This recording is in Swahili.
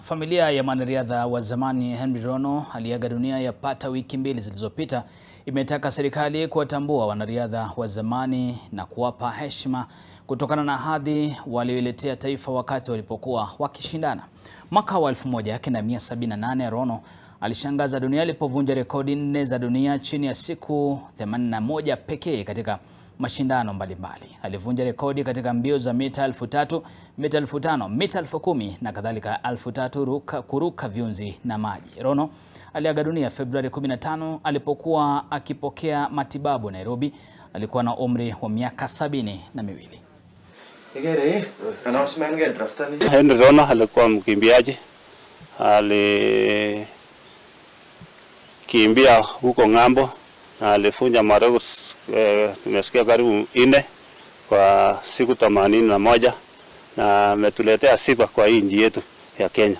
Familia ya mwanariadha wa zamani Henry Rono aliaga dunia yapata wiki mbili zilizopita imetaka serikali kuwatambua wanariadha wa zamani na kuwapa heshima kutokana na hadhi walioiletea taifa wakati walipokuwa wakishindana. Mwaka wa 1978 Rono alishangaza dunia alipovunja rekodi nne za dunia chini ya siku 81 pekee katika mashindano mbalimbali. Alivunja rekodi katika mbio za mita elfu tatu, mita elfu tano, mita elfu kumi na kadhalika elfu tatu ruka, kuruka viunzi na maji. Rono aliaga dunia Februari 15 alipokuwa akipokea matibabu Nairobi. Alikuwa na umri wa miaka sabini na miwili. Henry Rono alikuwa mkimbiaji ali alikimbia huko ng'ambo na alifunja marego eh, tumesikia karibu nne kwa siku themanini na moja na ametuletea sifa kwa hii nchi yetu ya Kenya.